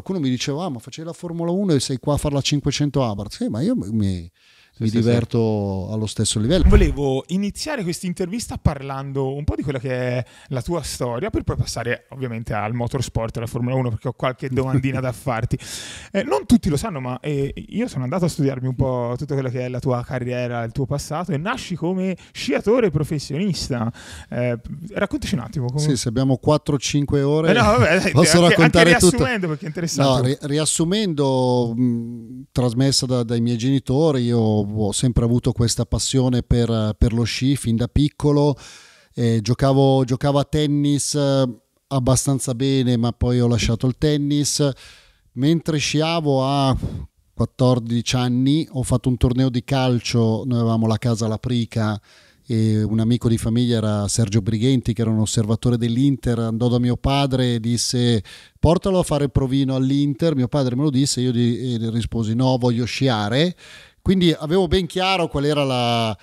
qualcuno mi diceva, ah, ma facevi la Formula 1 e sei qua a fare la 500 Abarth. Sì, ma io mi, mi sì, diverto sì. allo stesso livello. Volevo iniziare questa intervista parlando un po' di quella che è la tua storia, per poi passare ovviamente al motorsport e alla Formula 1, perché ho qualche domandina da farti. Eh, non tutti lo sanno, ma eh, io sono andato a studiarmi un po' tutta quella che è la tua carriera, il tuo passato, e nasci come sciatore professionista. Eh, raccontaci un attimo. Come... Sì, se abbiamo 4-5 ore, eh, no, vabbè, posso anche, raccontare anche riassumendo, tutto. perché è interessante. No, ri- riassumendo, mh, trasmessa da, dai miei genitori, io ho ho sempre avuto questa passione per, per lo sci fin da piccolo, eh, giocavo, giocavo, a tennis eh, abbastanza bene ma poi ho lasciato il tennis, mentre sciavo a 14 anni ho fatto un torneo di calcio, noi avevamo la casa alla Prica e un amico di famiglia era Sergio Brighenti che era un osservatore dell'Inter andò da mio padre e disse portalo a fare il provino all'Inter mio padre me lo disse io gli, risposi no voglio sciare quindi avevo ben chiaro qual era la,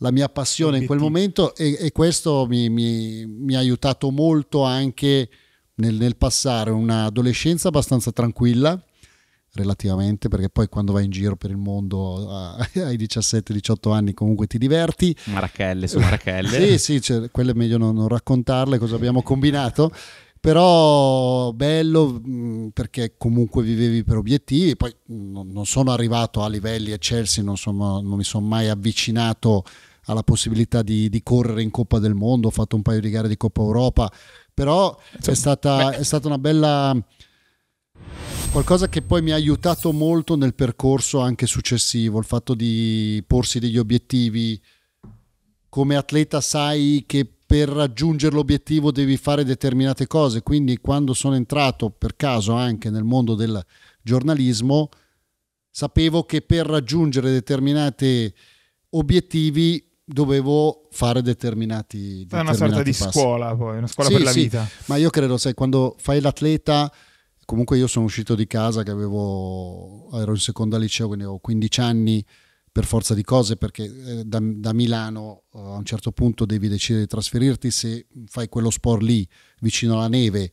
la mia passione in quel momento e, e questo mi, mi, mi, ha aiutato molto anche nel, nel passare un'adolescenza abbastanza tranquilla relativamente perché poi quando vai in giro per il mondo eh, ai 17-18 anni comunque ti diverti Marachelle su Marachelle sì sì cioè, quelle è meglio non, non raccontarle cosa abbiamo combinato però bello mh, mm, perché comunque vivevi per obiettivi, poi mh, non sono arrivato a livelli eccelsi, non, sono, non mi sono mai avvicinato alla possibilità di, di, correre in Coppa del Mondo, ho fatto un paio di gare di Coppa Europa, però sì. è, stata, è stata una bella qualcosa che poi mi ha aiutato molto nel percorso anche successivo, il fatto di porsi degli obiettivi. Come atleta sai che per raggiungere l'obiettivo devi fare determinate cose, quindi quando sono entrato per caso anche nel mondo del giornalismo, sapevo che per raggiungere determinati obiettivi dovevo fare determinati... È una sorta di scuola poi, una scuola sì, per la sì, vita. Ma io credo, sai, quando fai l'atleta, comunque io sono uscito di casa che avevo, ero in seconda liceo, quindi avevo 15 anni per forza di cose perché eh, da, da Milano eh, a un certo punto devi decidere di trasferirti se fai quello sport lì vicino alla neve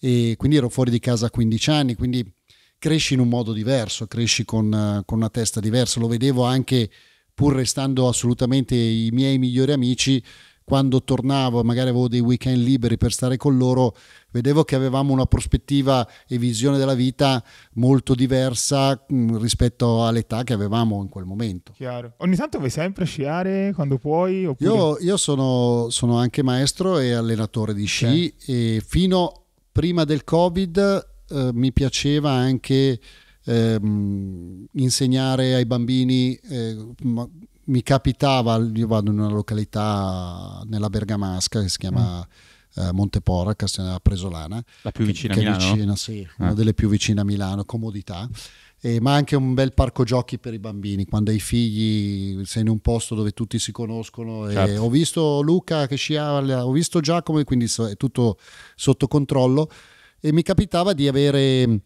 e quindi ero fuori di casa a 15 anni quindi cresci in un modo diverso cresci con, eh, con una testa diversa lo vedevo anche pur restando assolutamente i miei migliori amici quando tornavo, magari avevo dei weekend liberi per stare con loro, vedevo che avevamo una prospettiva e visione della vita molto diversa mm, rispetto all'età che avevamo in quel momento. Chiaro. Ogni tanto vai sempre a sciare quando puoi? Oppure... Io, io sono, sono, anche maestro e allenatore di sci okay. e fino prima del Covid eh, mi piaceva anche... Ehm, insegnare ai bambini eh, mi capitava, io vado in una località nella Bergamasca che si chiama... Mm. Eh, Montepora, Castellana Presolana, la più vicina che, a Milano, vicina, sì, eh. una delle più vicine a Milano, comodità. Eh, ma anche un bel parco giochi per i bambini. Quando hai figli sei in un posto dove tutti si conoscono. Certo. ho visto Luca che sciava, ho visto Giacomo, quindi è tutto sotto controllo. E mi capitava di avere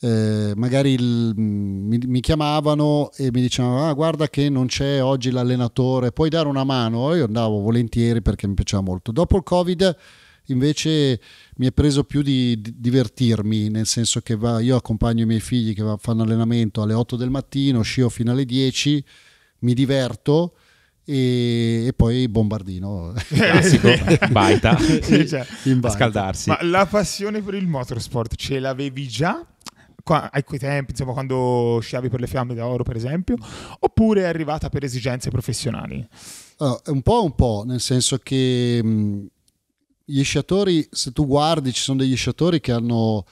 eh, magari il, mm, mi, mi, chiamavano e mi dicevano ah, guarda che non c'è oggi l'allenatore, puoi dare una mano? Io andavo volentieri perché mi piaceva molto. Dopo il Covid invece mi è preso più di, di divertirmi, nel senso che va, io accompagno i miei figli che va, fanno allenamento alle 8 del mattino, scio fino alle 10, mi diverto. E, e, poi bombardino classico baita in baita. scaldarsi ma la passione per il motorsport ce l'avevi già qua, ai quei tempi, insomma, quando sciavi per le fiamme d'oro, per esempio, oppure è arrivata per esigenze professionali? Allora, eh, un po', un po', nel senso che mh, mm, gli sciatori, se tu guardi, ci sono degli sciatori che hanno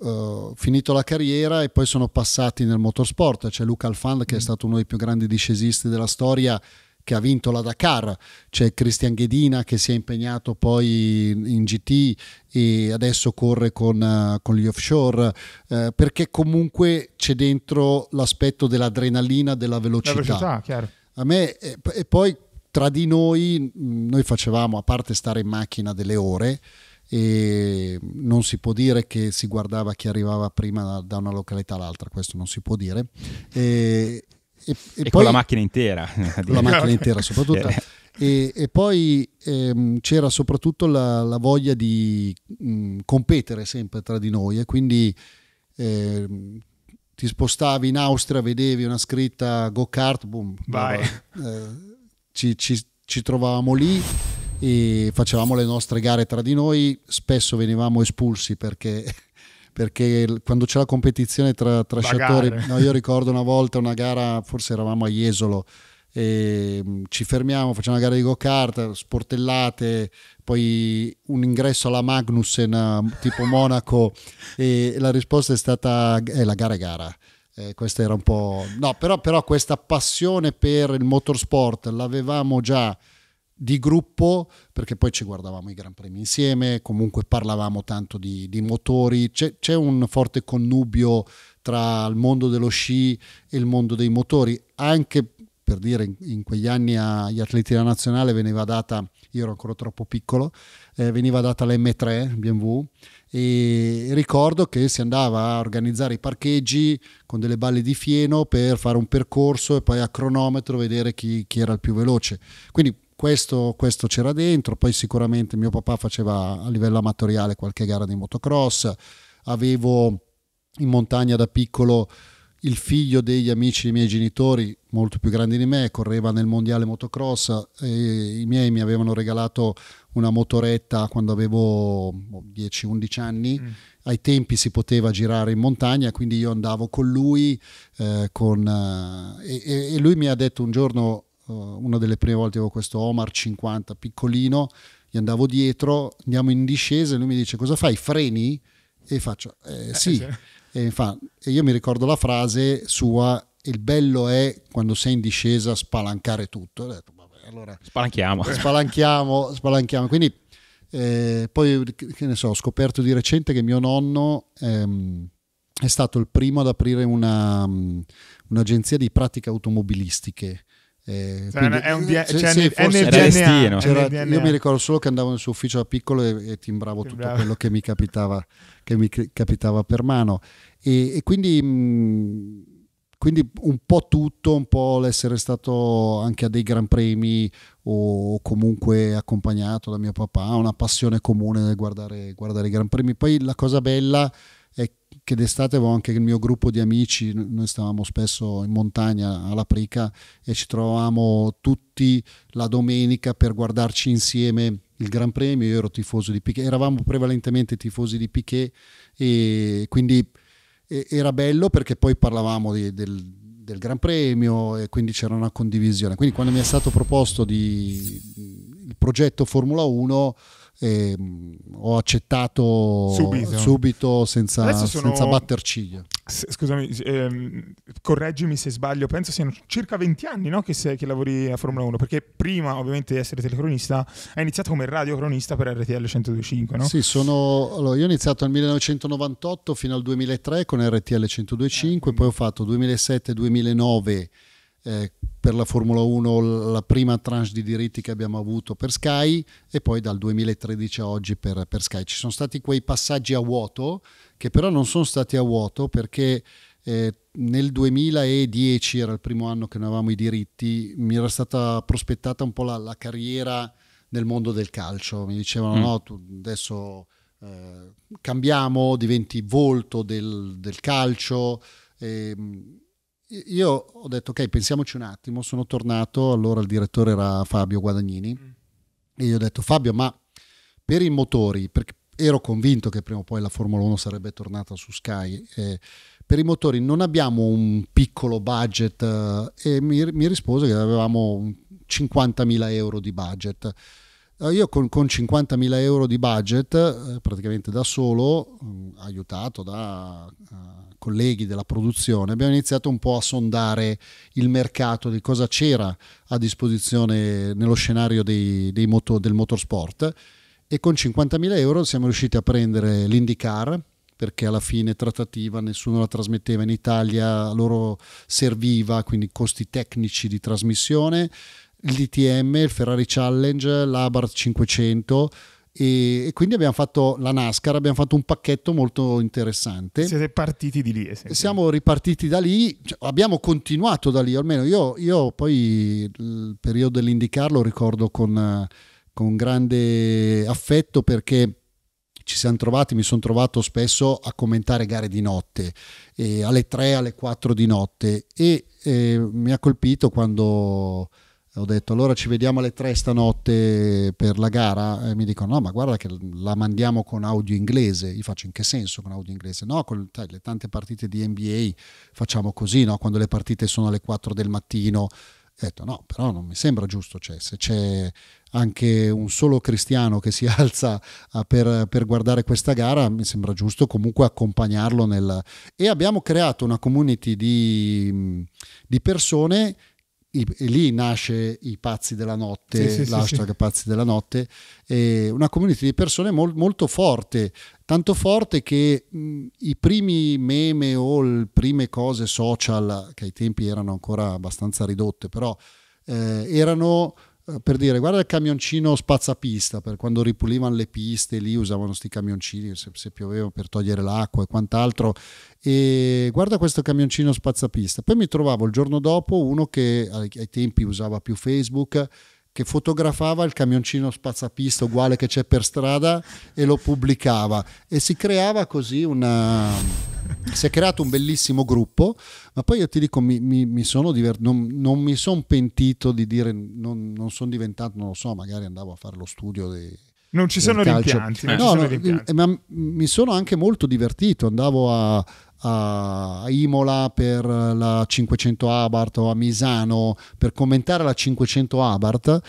uh, finito la carriera e poi sono passati nel motorsport. C'è Luca Alfand, che è mm. stato uno dei più grandi discesisti della storia che ha vinto la Dakar, c'è Christian Ghedina che si è impegnato poi in GT e adesso corre con, eh, con gli offshore, eh, perché comunque c'è dentro l'aspetto dell'adrenalina, della velocità. La velocità, A me, e, eh, e poi tra di noi, mm, noi facevamo, a parte stare in macchina delle ore, e non si può dire che si guardava chi arrivava prima da una località all'altra, questo non si può dire. E, e, e, e poi, con la macchina intera. la macchina intera soprattutto. Eh. e, e, poi ehm, c'era soprattutto la, la voglia di mh, mm, competere sempre tra di noi e quindi ehm, ti spostavi in Austria, vedevi una scritta go kart, boom, Vai. Eh, ci, ci, ci trovavamo lì e facevamo le nostre gare tra di noi, spesso venivamo espulsi perché perché quando c'è la competizione tra trasciatori, no, io ricordo una volta una gara, forse eravamo a Jesolo, mm, ci fermiamo, facciamo una gara di go-kart, sportellate, poi un ingresso alla Magnussen mm, tipo Monaco e la risposta è stata eh, la gara è gara. Eh, questa era un po'... No, però, però questa passione per il motorsport l'avevamo già di gruppo, perché poi ci guardavamo i Gran Premi insieme, comunque parlavamo tanto di, di motori, c'è, c'è, un forte connubio tra il mondo dello sci e il mondo dei motori, anche per dire in, in quegli anni agli atleti della nazionale veniva data, io ero ancora troppo piccolo, eh, veniva data la M3 BMW e ricordo che si andava a organizzare i parcheggi con delle balle di fieno per fare un percorso e poi a cronometro vedere chi, chi era il più veloce. Quindi questo, questo, c'era dentro, poi sicuramente mio papà faceva a livello amatoriale qualche gara di motocross, avevo in montagna da piccolo il figlio degli amici dei miei genitori, molto più grandi di me, correva nel mondiale motocross e i miei mi avevano regalato una motoretta quando avevo 10-11 boh, anni. Mm. Ai tempi si poteva girare in montagna, quindi io andavo con lui eh, con, eh, e, e lui mi ha detto un giorno eh, una delle prime volte avevo questo Omar 50 piccolino, gli andavo dietro, andiamo in discesa e lui mi dice cosa fai, freni? E faccio eh, sì. Eh, sì. E, fa, e io mi ricordo la frase sua, il bello è quando sei in discesa spalancare tutto. ho detto, vabbè, allora, spalanchiamo. Spalanchiamo, spalanchiamo. Quindi eh, poi, che ne so, ho scoperto di recente che mio nonno... Ehm, è stato il primo ad aprire una, mm, un'agenzia di pratiche automobilistiche eh, cioè, quindi, è un dia- cioè, sì, forse DNA, c'era, DNA. Io mi ricordo solo che andavo nel suo ufficio da piccolo e, e timbravo tutto bravo. quello che mi capitava, che mi capitava per mano. E, e quindi, mh, mm, quindi, un po' tutto, un po' l'essere stato anche a dei gran premi o comunque accompagnato da mio papà, una passione comune nel guardare, guardare i gran premi. Poi la cosa bella che d'estate avevo anche il mio gruppo di amici, noi stavamo spesso in montagna alla Prica e ci trovavamo tutti la domenica per guardarci insieme il Gran Premio, io ero tifoso di Piquet, eravamo prevalentemente tifosi di Piquet e quindi era bello perché poi parlavamo di, del, del, Gran Premio e quindi c'era una condivisione. Quindi quando mi è stato proposto di, il progetto Formula 1 e ehm, ho accettato subito, subito senza, sono, senza batter ciglia. Scusami, ehm, correggimi se sbaglio, penso siano circa 20 anni no, che, sei, che, lavori a Formula 1, perché prima ovviamente di essere telecronista hai iniziato come radiocronista per RTL 125, no? Sì, sono, allora, io ho iniziato nel 1998 fino al 2003 con RTL 125, eh, poi ho fatto 2007-2009 eh, per la Formula 1 la prima tranche di diritti che abbiamo avuto per Sky e poi dal 2013 a oggi per, per Sky. Ci sono stati quei passaggi a vuoto che però non sono stati a vuoto perché eh, nel 2010 era il primo anno che non avevamo i diritti, mi era stata prospettata un po' la, la carriera nel mondo del calcio, mi dicevano mm. no, tu adesso eh, cambiamo, diventi volto del, del calcio. Eh, io ho detto ok, pensiamoci un attimo, sono tornato, allora il direttore era Fabio Guadagnini mm. e io ho detto Fabio, ma per i motori, perché ero convinto che prima o poi la Formula 1 sarebbe tornata su Sky, eh, per i motori non abbiamo un piccolo budget eh, e mi, mi rispose che avevamo 50.000 euro di budget eh, io con, con 50.000 euro di budget, eh, praticamente da solo, mm, aiutato da eh, colleghi della produzione, abbiamo iniziato un po' a sondare il mercato di cosa c'era a disposizione nello scenario dei, dei moto, del motorsport e con 50.000 euro siamo riusciti a prendere l'IndyCar, perché alla fine trattativa nessuno la trasmetteva in Italia, loro serviva, quindi costi tecnici di trasmissione, DTM, il Ferrari Challenge, l'Abarth 500 e, quindi abbiamo fatto la NASCAR, abbiamo fatto un pacchetto molto interessante. Siete partiti di lì? Esempio. Eh, siamo ripartiti da lì, cioè abbiamo continuato da lì, almeno io, io poi il periodo dell'Indicar lo ricordo con, con grande affetto perché ci siamo trovati, mi sono trovato spesso a commentare gare di notte, eh, alle 3, alle 4 di notte e eh, mi ha colpito quando ho detto allora ci vediamo alle tre stanotte per la gara e mi dicono no ma guarda che la mandiamo con audio inglese io faccio in che senso con audio inglese no con le tante partite di NBA facciamo così no? quando le partite sono alle 4 del mattino ho detto no però non mi sembra giusto cioè se c'è anche un solo cristiano che si alza per, per, guardare questa gara, mi sembra giusto comunque accompagnarlo nel... E abbiamo creato una community di, di persone i, lì nasce i pazzi della notte, sì, sì, l'hashtag sì, pazzi della notte, una community di persone mol, molto forte, tanto forte che mh, i primi meme o le prime cose social, che ai tempi erano ancora abbastanza ridotte, però eh, erano eh, per dire guarda il camioncino spazzapista per quando ripulivano le piste lì usavano questi camioncini se, se, pioveva per togliere l'acqua e quant'altro e guarda questo camioncino spazzapista poi mi trovavo il giorno dopo uno che ai, ai tempi usava più facebook che fotografava il camioncino spazzapista uguale che c'è per strada e lo pubblicava e si creava così una si è creato un bellissimo gruppo, ma poi io ti dico, mi, mi, mi sono diver- non, non, mi sono pentito di dire, non, non sono diventato, non lo so, magari andavo a fare lo studio dei... Non ci sono calcio. rimpianti. Eh. No, no, rimpianti. Ma mi sono anche molto divertito, andavo a, a Imola per la 500 Abarth o a Misano per commentare la 500 Abarth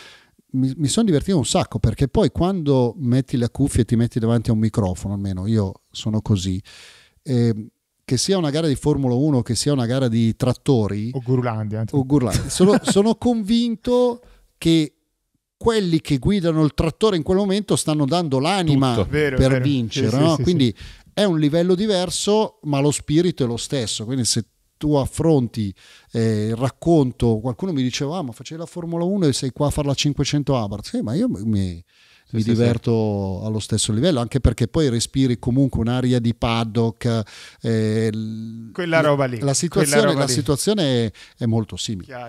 mi, mi sono divertito un sacco perché poi quando metti la cuffia e ti metti davanti a un microfono, almeno io sono così, eh, che sia una gara di Formula 1, che sia una gara di trattori. O Gurlandia. O Gurlandia. Sono, sono, convinto che quelli che guidano il trattore in quel momento stanno dando l'anima Tutto. per vero, vincere. Sì, no? sì, Quindi sì. è un livello diverso, ma lo spirito è lo stesso. Quindi se tu affronti eh, il racconto, qualcuno mi diceva, ah, ma facevi la Formula 1 e sei qua a fare la 500 Abarth. Sì, ma io mi sì, mi sì, diverto allo stesso livello, anche perché poi respiri comunque un'aria di paddock. Eh, quella roba lì. La situazione, la situazione è, è molto simile. Chiaro.